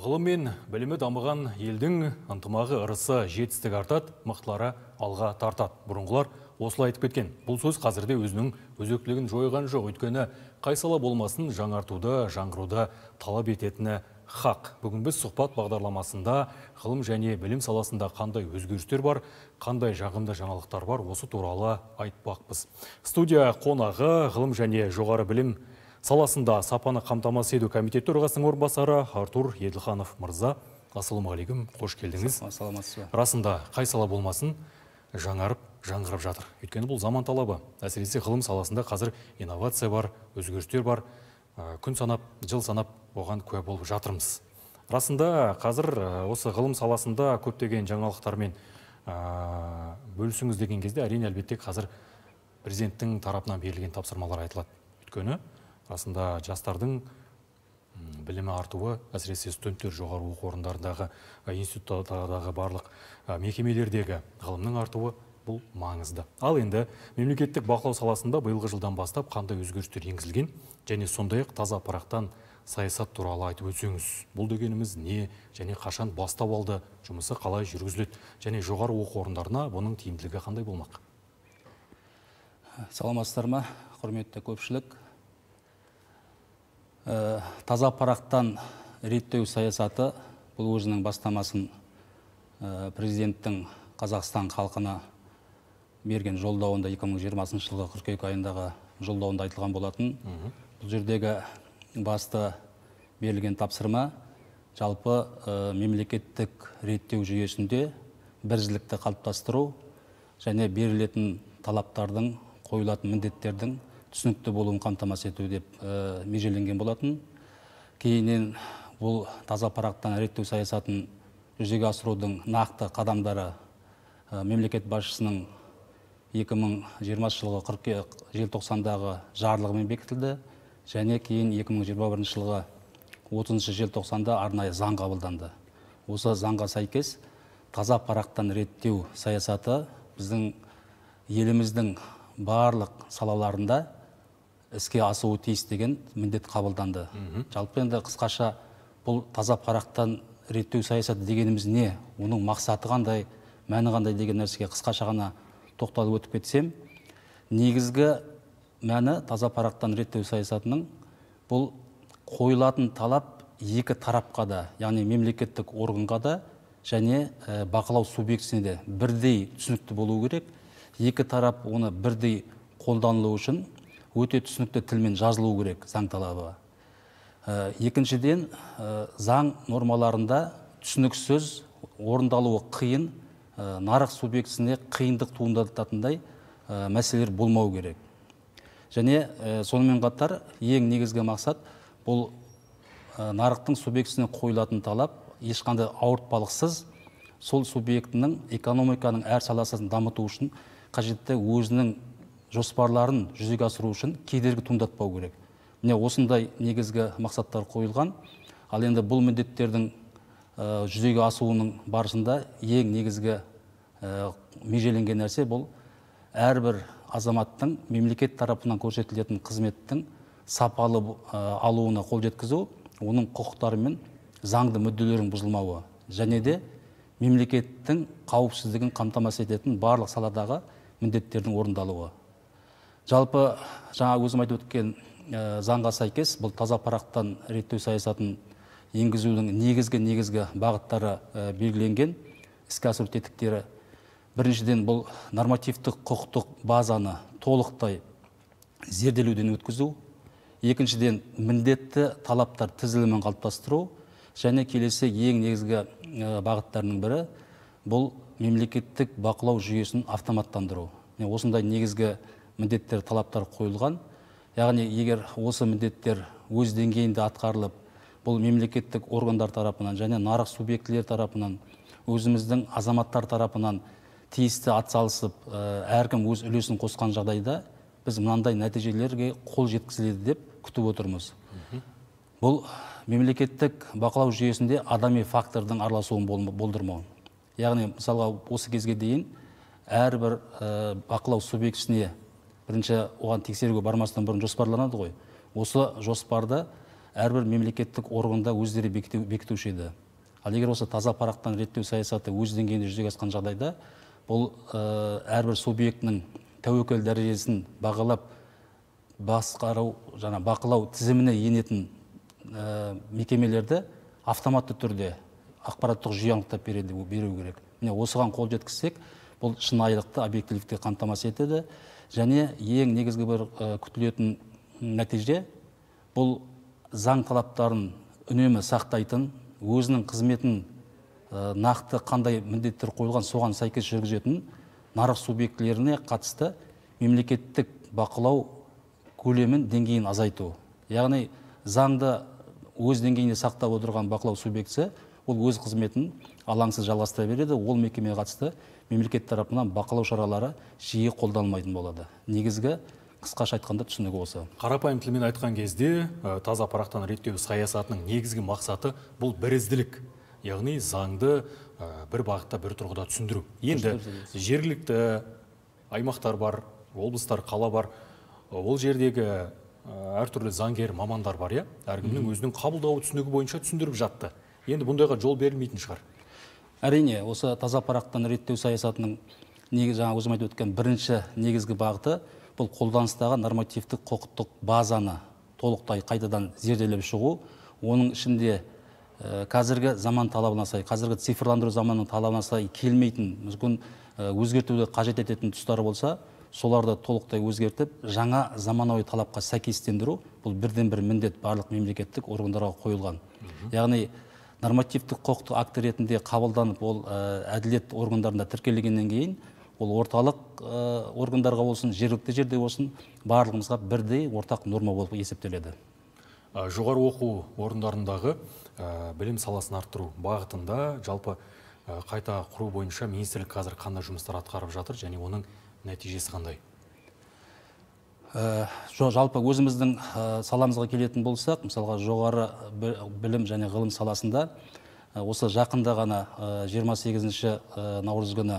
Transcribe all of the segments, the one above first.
ғылым мен білімі дамыған елдің ынтымағы ырысы жетістік артады мықтылары алға тартады бұрынғылар осылай айтып кеткен бұл сөз қазірде өзінің өзектілігін жойған жоқ өйткені қай сала болмасын жаңартуды жаңғыруды талап ететіні хақ бүгін біз сұхбат бағдарламасында ғылым және білім саласында қандай өзгерістер бар қандай жағымды жаңалықтар бар осы туралы айтпақпыз студия қонағы ғылым және жоғары білім саласында сапаны қамтамасыз ету комитеті төрағасының орынбасары артур еділханов мырза ассалаумағалейкум қош келдіңіз саламатсыз ба расында қай сала болмасын жаңарып жаңғырып жатыр өйткені бұл заман талабы әсіресе ғылым саласында қазір инновация бар өзгерістер бар ә, күн санап жыл санап оған куә болып жатырмыз расында қазір ә, осы ғылым саласында көптеген жаңалықтармен ә, бөлісіңіз деген кезде әрине әлбетте қазір президенттің тарапынан берілген тапсырмалар айтылады өйткені расында жастардың білімі артуы әсіресе студенттер жоғары оқу орындарындағы институттардағы барлық мекемелердегі ғылымның артуы бұл маңызды ал енді мемлекеттік бақылау саласында биылғы жылдан бастап қандай өзгерістер енгізілген және сондай ақ таза парақтан саясат туралы айтып өтсеңіз бұл дегеніміз не және қашан бастау алды жұмысы қалай жүргізіледі және жоғары оқу орындарына бұның тиімділігі қандай болмақ саламатсыздар ма құрметті көпшілік Э, таза парақтан реттеу саясаты бұл өзінің бастамасын э, президенттің қазақстан халқына берген жолдауында 2020 жылғы қыркүйек айындағы жолдауында айтылған болатын бұл жердегі басты берілген тапсырма жалпы э, мемлекеттік реттеу жүйесінде бірізділікті қалыптастыру және берілетін талаптардың қойылатын міндеттердің түсінікті болуын қамтамасыз ету деп э, межеленген болатын кейіннен бұл таза парақтан реттеу саясатын жүзеге асырудың нақты қадамдары э, мемлекет басшысының 2020 жылғы 40 желтоқсандағы жарлығымен бекітілді және кейін 2021 жылғы 30 желтоқсанда арнайы заң қабылданды осы заңға сәйкес таза парақтан реттеу саясаты біздің еліміздің барлық салаларында іске асуы тиіс деген міндет қабылданды жалпы енді қысқаша бұл таза парақтан реттеу саясаты дегеніміз не оның мақсаты қандай мәні қандай деген нәрсеге қысқаша ғана тоқталып өтіп кетсем негізгі мәні таза парақтан реттеу саясатының бұл қойылатын талап екі тарапқа да яғни мемлекеттік органға да және бақылау субъектісіне де бірдей түсінікті болу керек екі тарап оны бірдей қолданылу үшін өте түсінікті тілмен жазылу керек заң талабы э, екіншіден э, заң нормаларында түсініксіз орындалуы қиын э, нарық субъектісіне қиындық туындататындай мәселелер болмау керек және сонымен қатар ең негізгі мақсат бұл нарықтың субъектісіне қойылатын талап ешқандай ауыртпалықсыз сол субъектінің экономиканың әр саласын дамыту үшін қажетті өзінің жоспарларын жүзеге асыру үшін кедергі туындатпау керек міне осындай негізгі мақсаттар қойылған ал енді бұл міндеттердің ә, жүзеге асуының барысында ең негізгі ә, межеленген нәрсе бұл әрбір азаматтың мемлекет тарапынан көрсетілетін қызметтің сапалы ә, алуына қол жеткізу оның құқықтары мен заңды мүдделерінің бұзылмауы және де мемлекеттің қауіпсіздігін қамтамасыз ететін барлық саладағы міндеттердің орындалуы жалпы жаңа өзім айтып өткен э, заңға сәйкес бұл таза парақтан реттеу саясатын енгізудің негізгі негізгі бағыттары э, белгіленген іске асыру тетіктері біріншіден бұл нормативтік құқықтық базаны толықтай зерделеуден өткізу екіншіден міндетті талаптар тізілімін қалыптастыру және келесі ең негізгі э, бағыттарының бірі бұл мемлекеттік бақылау жүйесін автоматтандыру осындай негізгі міндеттер талаптар қойылған яғни егер осы міндеттер өз деңгейінде атқарылып бұл мемлекеттік органдар тарапынан және нарық субъектілері тарапынан өзіміздің азаматтар тарапынан тиісті атсалысып э, әркім өз үлесін қосқан жағдайда біз мынандай нәтижелерге қол жеткізіледі деп күтіп отырмыз бұл мемлекеттік бақылау жүйесінде адами фактордың араласуын болдырмау яғни мысалға осы кезге дейін әрбір э, бақылау субъектісіне бірінші оған тексеруге бармастан бұрын жоспарланады ғой осы жоспарды әрбір мемлекеттік органда өздері бекітуші еді ал егер осы таза парақтан реттеу саясаты өз деңгейінде жүзеге асқан жағдайда бұл ә, әрбір субъектінің тәуекел дәрежесін бағалап басқару жаңа бақылау тізіміне енетін ә, мекемелерді автоматты түрде ақпараттық жүйе анықтап береді беру керек міне осыған қол жеткізсек бұл шынайылықты объективтілікті қамтамасыз етеді және ең негізгі бір күтілетін нәтиже бұл заң талаптарын үнемі сақтайтын өзінің қызметін нақты қандай міндеттер қойылған соған сәйкес жүргізетін нарық субъектілеріне қатысты мемлекеттік бақылау көлемін деңгейін азайту яғни заңды өз деңгейінде сақтап отырған бақылау субъектісі ол өз қызметін алаңсыз жалғастыра береді ол мекемеге қатысты мемлекет тарапынан бақылау шаралары жиі қолданылмайтын болады негізгі қысқаша айтқанда түсінігі осы қарапайым тілмен айтқан кезде ә, таза парақтан реттеу саясатының негізгі мақсаты бұл бірізділік яғни заңды бір бағытта бір тұрғыда түсіндіру енді жергілікті аймақтар бар облыстар қала бар ол жердегі әртүрлі заңгер мамандар бар иә әркімнің өзінің қабылдауы түсінігі бойынша түсіндіріп жатты енді бұндайға жол берілмейтін шығар әрине осы таза парақтан реттеу саясатының негіз жаңа өзім айтып өткен бірінші негізгі бағыты бұл қолданыстағы нормативтік құқықтық базаны толықтай қайтадан зерделеп шығу оның ішінде э, қазіргі заман талабына сай қазіргі цифрландыру заманының талабына сай келмейтін мүмкін э, өзгертуді қажет ететін тұстары болса соларды толықтай өзгертіп жаңа заманауи талапқа сәйкестендіру бұл бірден бір міндет барлық мемлекеттік органдарға қойылған яғни нормативтік құқықтық акт ретінде қабылданып ол э, әділет органдарында тіркелгеннен кейін ол орталық э, органдарға болсын жергілікті жерде болсын барлығымызға бірдей ортақ норма болып есептеледі жоғары оқу орындарындағы э, білім саласын арттыру бағытында жалпы қайта құру бойынша министрлік қазір қандай жұмыстар атқарып жатыр және оның нәтижесі қандай Э, жалпы өзіміздің э, саламызға келетін болсақ мысалға жоғары білім және ғылым саласында э, осы жақында ғана 28 наурыз күні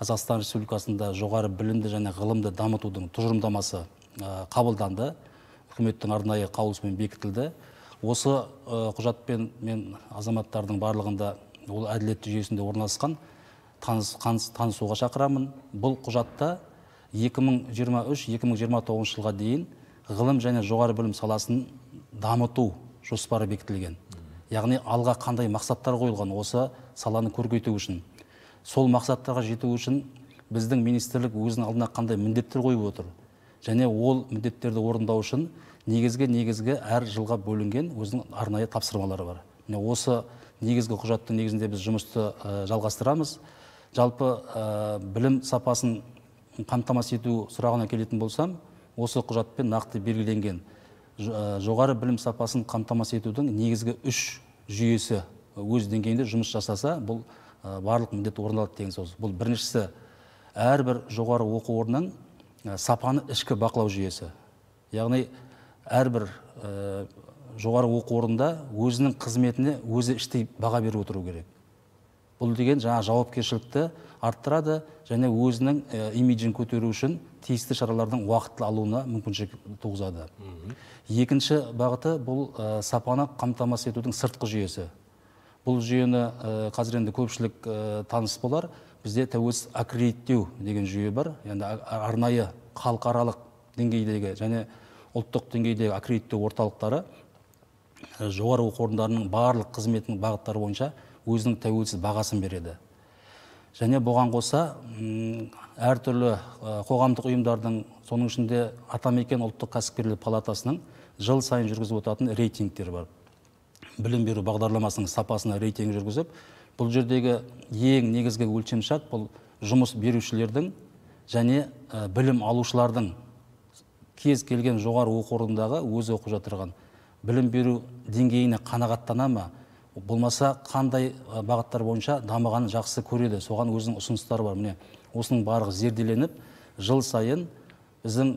қазақстан республикасында жоғары білімді және ғылымды дамытудың тұжырымдамасы қабылданды үкіметтің арнайы қаулысымен бекітілді осы құжатпен мен азаматтардың барлығында ол әділет жүйесінде орналасқан танысуға шақырамын бұл құжатта 2023-2029 жылға дейін ғылым және жоғары білім саласын дамыту жоспары бекітілген яғни алға қандай мақсаттар қойылған осы саланы көркейту үшін сол мақсаттарға жету үшін біздің министрлік өзінің алдына қандай міндеттер қойып отыр және ол міндеттерді орындау үшін негізгі негізгі әр жылға бөлінген өзінің арнайы тапсырмалары бар міне осы негізгі құжаттың негізінде біз жұмысты жалғастырамыз жалпы білім сапасын қамтамасыз ету сұрағына келетін болсам осы құжатпен нақты белгіленген жоғары білім сапасын қамтамасыз етудің негізгі үш жүйесі өз деңгейінде жұмыс жасаса бұл барлық міндет орындалады деген сөз бұл біріншісі әрбір жоғары оқу орнының сапаны ішкі бақылау жүйесі яғни әрбір жоғары оқу орнында өзінің қызметіне өзі іштей баға беріп отыру керек бұл деген жаңа жауапкершілікті арттырады және өзінің имиджін көтеру үшін тиісті шаралардың уақытылы алуына мүмкіншілік туғызады екінші бағыты бұл сапаны қамтамасыз етудің сыртқы жүйесі бұл жүйені қазір енді көпшілік таныс болар бізде тәуелсіз аккредиттеу деген жүйе бар енді арнайы халықаралық деңгейдегі және ұлттық деңгейдегі аккредиттеу орталықтары жоғары оқу орындарының барлық қызметінің бағыттары бойынша өзінің тәуелсіз бағасын береді және бұған қоса әртүрлі қоғамдық ұйымдардың соның ішінде атамекен ұлттық кәсіпкерлер палатасының жыл сайын жүргізіп отыратын рейтингтері бар білім беру бағдарламасының сапасына рейтинг жүргізіп бұл жердегі ең негізгі өлшемшарт бұл жұмыс берушілердің және білім алушылардың кез келген жоғары оқу орнындағы өзі оқып жатырған білім беру деңгейіне қанағаттана ма болмаса қандай бағыттар бойынша дамығанын жақсы көреді соған өзінің ұсыныстары бар міне осының барлығы зерделеніп жыл сайын біздің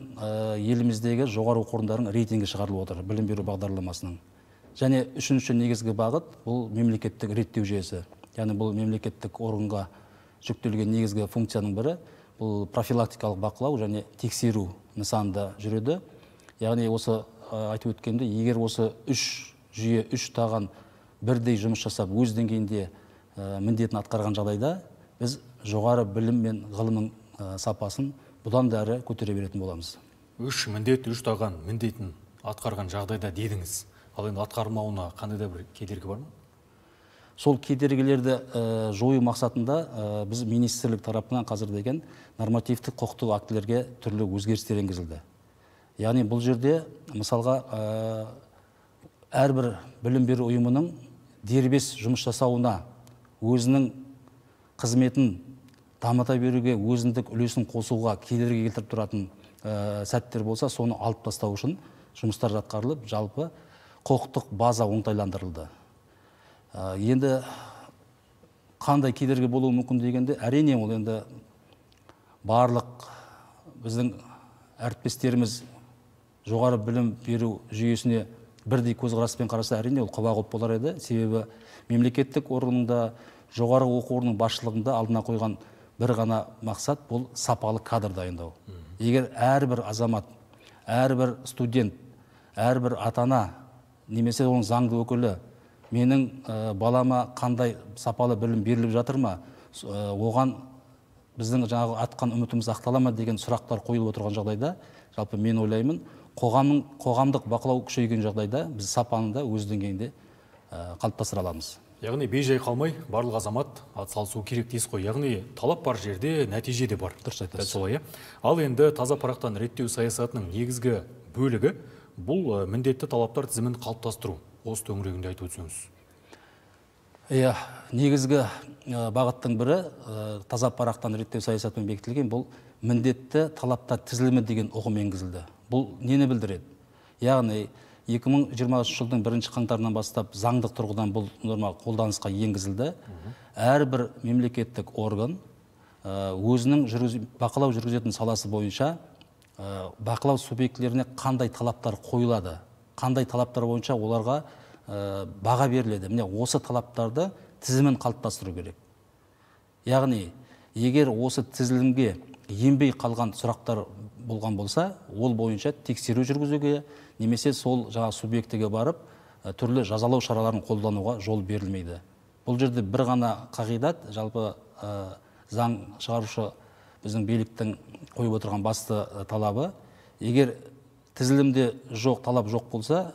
еліміздегі жоғары оқу орындарының рейтингі шығарылып отыр білім беру бағдарламасының және үшінші негізгі бағыт бұл мемлекеттік реттеу жүйесі яғни бұл мемлекеттік органға жүктелген негізгі функцияның бірі бұл профилактикалық бақылау және тексеру нысанында жүреді яғни осы айтып өткендей егер осы үш жүйе үш таған бірдей жұмыс жасап өз деңгейінде э, міндетін атқарған жағдайда біз жоғары білім мен ғылымның э, сапасын бұдан да әрі көтере беретін боламыз үш міндет үш таған міндетін атқарған жағдайда дедіңіз ал енді атқармауына қандай да бір кедергі бар ма сол кедергілерді э, жою мақсатында біз министрлік тарапынан қазір деген нормативтік құқықтық актілерге түрлі өзгерістер енгізілді яғни бұл жерде мысалға әрбір білім беру ұйымының дербес жұмыс жасауына өзінің қызметін дамыта беруге өзіндік үлесін қосуға кедергі келтіріп тұратын э, сәттер болса соны алып тастау үшін жұмыстар атқарылып жалпы құқықтық база оңтайландырылды ә, енді қандай кедергі болуы мүмкін дегенде әрине ол енді барлық біздің әріптестеріміз жоғары білім беру жүйесіне бірдей көзқараспен қараса әрине ол құба құп болар еді себебі мемлекеттік орында жоғары оқу орнының басшылығында алдына қойған бір ғана мақсат бұл сапалы кадр дайындау егер әрбір азамат әрбір студент әрбір ата ана немесе оның заңды өкілі менің балама қандай сапалы білім беріліп жатыр ма оған біздің жаңағы атқан үмітіміз ақтала ма деген сұрақтар қойылып отырған жағдайда жалпы мен ойлаймын қоғамның қоғамдық бақылау күшейген жағдайда біз сапаны да өз деңгейінде қалыптастыра аламыз яғни бей жай қалмай барлық азамат атсалысуы керек дейсіз ғой яғни талап бар жерде нәтиже де бар дұрыс айтасыз солай иә ал енді таза парақтан реттеу саясатының негізгі бөлігі бұл міндетті талаптар тізімін қалыптастыру осы төңірегінде айтып өтсеңіз иә негізгі бағыттың бірі таза парақтан реттеу саясатымен бекітілген бұл міндетті талаптар тізілімі деген ұғым енгізілді бұл нені білдіреді яғни 2020 жылдың бірінші қаңтарынан бастап заңдық тұрғыдан бұл норма қолданысқа енгізілді әрбір мемлекеттік орган өзінің жүргіз, бақылау жүргізетін саласы бойынша бақылау субъектілеріне қандай талаптар қойылады қандай талаптар бойынша оларға баға беріледі міне осы талаптарды тізімін қалыптастыру керек яғни егер осы тізілімге енбей қалған сұрақтар болған болса ол бойынша тексеру жүргізуге немесе сол жаңа субъектіге барып түрлі жазалау шараларын қолдануға жол берілмейді бұл жерде бір ғана қағидат жалпы ә, заң шығарушы біздің биліктің қойып отырған басты талабы егер тізілімде жоқ талап жоқ болса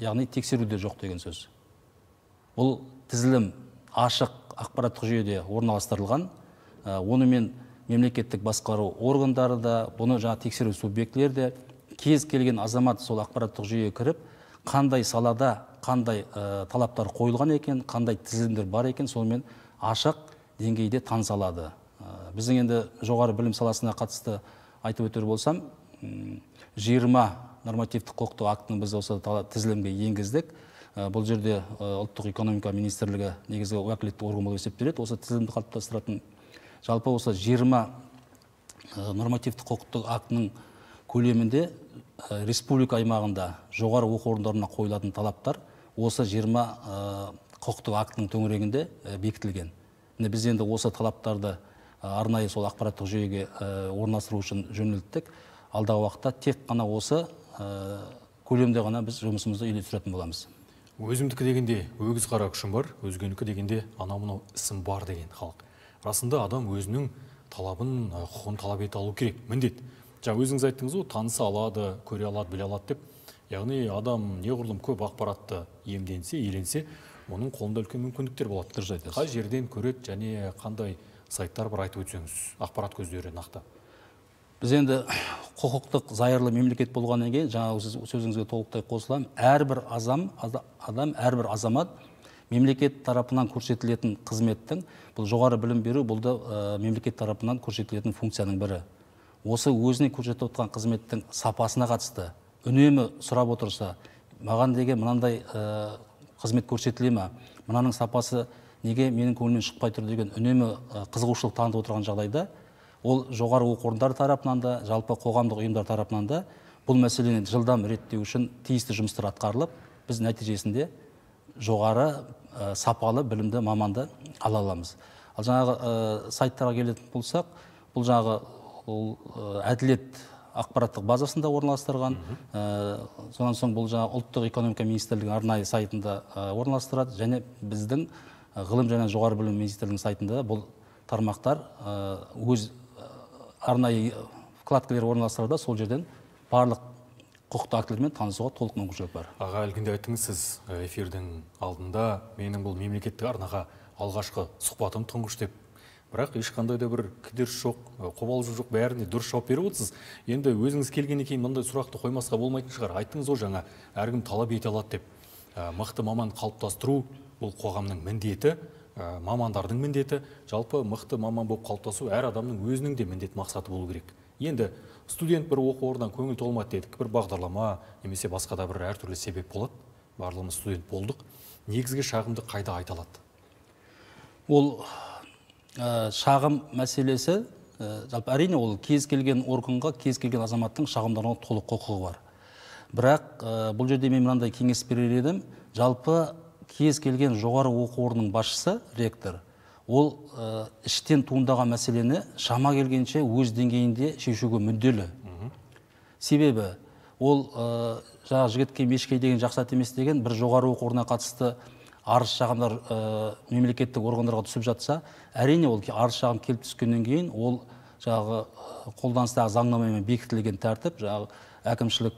яғни тексеруде жоқ деген сөз бұл тізілім ашық ақпараттық жүйеде орналастырылған ә, онымен мемлекеттік басқару органдары да бұны жаңа тексеру субъектілері де кез келген азамат сол ақпараттық жүйеге кіріп қандай салада қандай талаптар қойылған екен қандай тізілімдер бар екен сонымен ашық деңгейде таныса алады біздің енді жоғары білім саласына қатысты айтып өтер болсам жиырма нормативтік құқықтық актіні біз осы тізілімге енгіздік бұл жерде ұлттық экономика министрлігі негізгі уәкілетті орган болып есептеледі осы тізімді қалыптастыратын жалпы осы жиырма э, нормативтік құқықтық актінің көлемінде э, республика аймағында жоғары оқу орындарына қойылатын талаптар осы 20 э, құқықтық актінің төңірегінде бекітілген міне біз енді осы талаптарды арнайы сол ақпараттық жүйеге орналастыру үшін жөнелттік алдағы уақытта тек қана осы көлемде ғана біз жұмысымызды үйлестіретін боламыз өзімдікі дегенде өгіз қара күшім бар өзгенікі дегенде анау мынау ісім бар деген халық расында адам өзінің талабын э, құқығын талап ете алу керек міндет жаңа өзіңіз айттыңыз ғой таныса алады көре алады біле алады деп яғни адам неғұрлым көп ақпаратты иемденсе еленсе оның қолында үлкен мүмкіндіктер болады дұрыс айтасыз қай жерден көреді және қандай сайттар бар айтып өтсеңіз ақпарат көздері нақты біз енді құқықтық зайырлы мемлекет болғаннан кейін жаңағы сөзіңізге толықтай қосыламын әрбір азам, адам әрбір азамат мемлекет тарапынан көрсетілетін қызметтің бұл жоғары білім беру бұл да ә, мемлекет тарапынан көрсетілетін функцияның бірі осы өзіне көрсетіп отырған қызметтің сапасына қатысты үнемі сұрап отырса маған деген мынандай ә, қызмет көрсетіле ма мынаның сапасы неге менің көңілімнен шықпай тұр деген үнемі э, қызығушылық танытып отырған жағдайда ол жоғары оқу орындары тарапынан да жалпы қоғамдық ұйымдар тарапынан да бұл мәселені жылдам реттеу үшін тиісті жұмыстар атқарылып біз нәтижесінде жоғары Э, сапалы білімді маманды ала аламыз ал жаңағы ә, сайттарға келетін болсақ бұл жаңағы ол э, әділет ақпараттық базасында орналастырған ә, содан соң бұл жаңағы ұлттық экономика министрлігінің арнайы сайтында орналастырады және біздің ғылым және жоғары білім министрлігінің сайтында бұл тармақтар өз арнайы вкладкалер орналастырады сол жерден барлық құқықтық актілермен танысуға толық мүмкіншілік бар аға әлгінде айттыңыз сіз эфирдің алдында менің бұл мемлекеттік арнаға алғашқы сұхбатым тұңғыш деп бірақ ешқандай да бір кідіріс жоқ қобалжу жоқ бәріне дұрыс жауап беріп отырсыз енді өзіңіз келгеннен кейін мындай сұрақты қоймасқа болмайтын шығар айттыңыз ғой жаңа әркім талап ете алады деп мықты маман қалыптастыру бұл қоғамның міндеті мамандардың міндеті жалпы мықты маман болып қалыптасу әр адамның өзінің де міндет мақсаты болу керек енді студент бір оқу орнынан көңіл толмады дедік бір бағдарлама немесе басқа да бір әртүрлі себеп болады барлығымыз студент болдық негізгі шағымды қайда айта алады ол ә, шағым мәселесі ә, жалпы әрине ол кез келген органға кез келген азаматтың шағымдануға толық құқығы бар бірақ ә, бұл жерде мен мынандай кеңес берер едім жалпы кез келген жоғары оқу орнының басшысы ректор ол ә, іштен туындаған мәселені шама келгенше өз деңгейінде шешуге мүдделі себебі ол ә, э, жаңағы жігітке мешке деген жақсы ат емес деген бір жоғары оқу орнына қатысты арыз шағымдар ә, мемлекеттік органдарға түсіп жатса әрине ол арыз шағым келіп түскеннен кейін ол жаңағы қолданыстағы заңнамамен бекітілген тәртіп жаңағы әкімшілік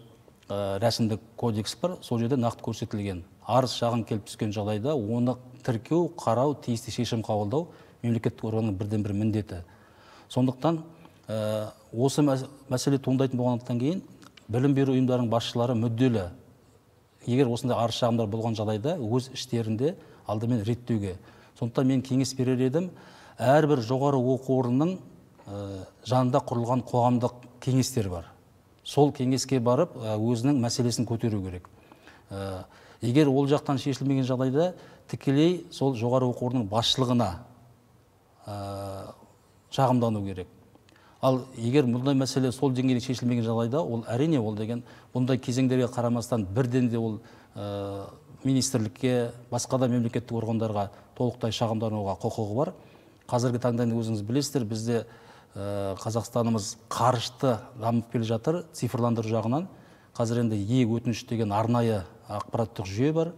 ә, рәсімдік кодекс бар сол жерде нақты көрсетілген арыз шағым келіп түскен жағдайда оны тіркеу қарау тиісті шешім қабылдау мемлекеттік органның бірден бір міндеті сондықтан ә, осы мәселе туындайтын болғандықтан кейін білім беру ұйымдарының басшылары мүдделі егер осындай арыз шағымдар болған жағдайда өз іштерінде алдымен реттеуге сондықтан мен кеңес берер едім әрбір жоғары оқу орнының ә, жанында құрылған қоғамдық кеңестер бар сол кеңеске барып э, өзінің мәселесін көтеру керек егер ол жақтан шешілмеген жағдайда тікелей сол жоғары оқу орнының басшылығына шағымдану керек ал егер мұндай мәселе сол деңгейде шешілмеген жағдайда ол әрине ол деген бұндай кезеңдерге қарамастан бірден де ол министрлікке басқа да мемлекеттік органдарға толықтай шағымдануға құқығы бар қазіргі таңда өзіңіз білесіздер бізде қазақстанымыз қарышты дамып келе жатыр цифрландыру жағынан қазір енді е өтініш деген арнайы ақпараттық жүйе бар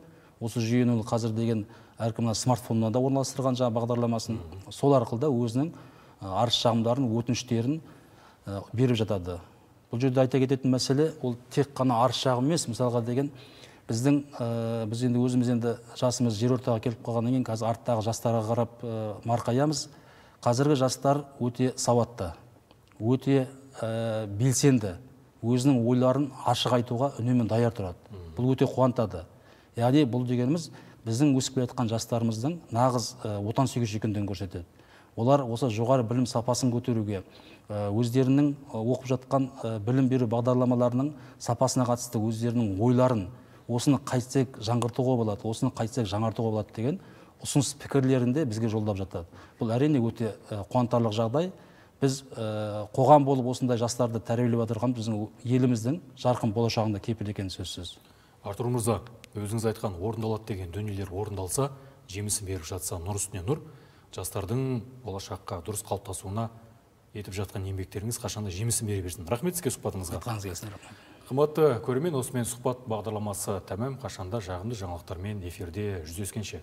осы жүйені қазір деген әркім смартфонына да орналастырған жаңағы бағдарламасын сол арқылы да өзінің арыз шағымдарын өтініштерін беріп жатады бұл жерде айта кететін мәселе ол тек қана арыз шағым емес мысалға деген біздің ә, біз енді өзіміз енді жасымыз ортаға келіп қалғаннан кейін қазір арттағы жастарға қарап ә, марқаямыз қазіргі жастар өте сауатты өте ә, белсенді өзінің ойларын ашық айтуға үнемі даяр тұрады бұл өте қуантады яғни бұл дегеніміз біздің өсіп келе жатқан жастарымыздың нағыз отансүйгіш екендігін көрсетеді олар осы жоғары білім сапасын көтеруге өздерінің оқып жатқан білім беру бағдарламаларының сапасына қатысты өздерінің ойларын осыны қайтсек жаңғыртуға болады осыны қайтсек жаңартуға болады деген ұсыныс пікірлерін де бізге жолдап жатады бұл әрине өте қуантарлық жағдай біз қоғам болып осындай жастарды тәрбиелеп жатырған біздің еліміздің жарқын болашағында кепіл екені сөзсіз артур Мұрза, өзіңіз айтқан орындалады деген дүниелер орындалса жемісін беріп жатса нұр үстіне нұр жастардың болашаққа дұрыс қалыптасуына етіп жатқан еңбектеріңіз қашанда жемісін бере берсін рахмет сізге сұхбатыңызға айтқаныңыз келсін қымбатты көрермен осымен сұхбат бағдарламасы тәмам қашанда жағымды жаңалықтармен эфирде жүздескенше